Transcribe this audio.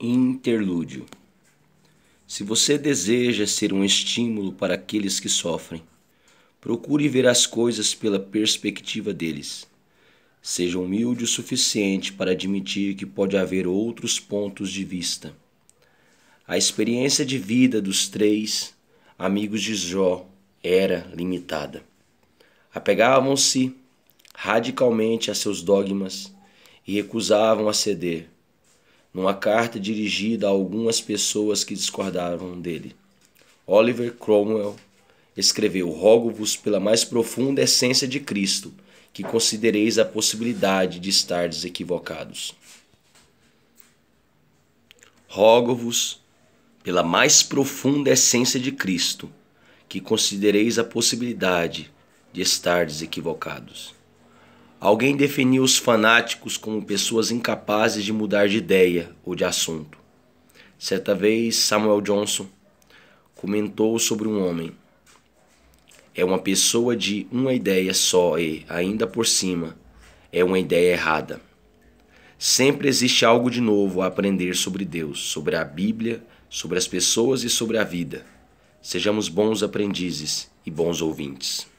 Interlúdio. Se você deseja ser um estímulo para aqueles que sofrem, procure ver as coisas pela perspectiva deles. Seja humilde o suficiente para admitir que pode haver outros pontos de vista. A experiência de vida dos três amigos de Jó era limitada. Apegavam-se radicalmente a seus dogmas e recusavam a ceder numa carta dirigida a algumas pessoas que discordavam dele. Oliver Cromwell escreveu: Rogo-vos pela mais profunda essência de Cristo, que considereis a possibilidade de estar desequivocados. Rogo-vos pela mais profunda essência de Cristo, que considereis a possibilidade de estar desequivocados. Alguém definiu os fanáticos como pessoas incapazes de mudar de ideia ou de assunto. Certa vez, Samuel Johnson comentou sobre um homem. É uma pessoa de uma ideia só e, ainda por cima, é uma ideia errada. Sempre existe algo de novo a aprender sobre Deus, sobre a Bíblia, sobre as pessoas e sobre a vida. Sejamos bons aprendizes e bons ouvintes.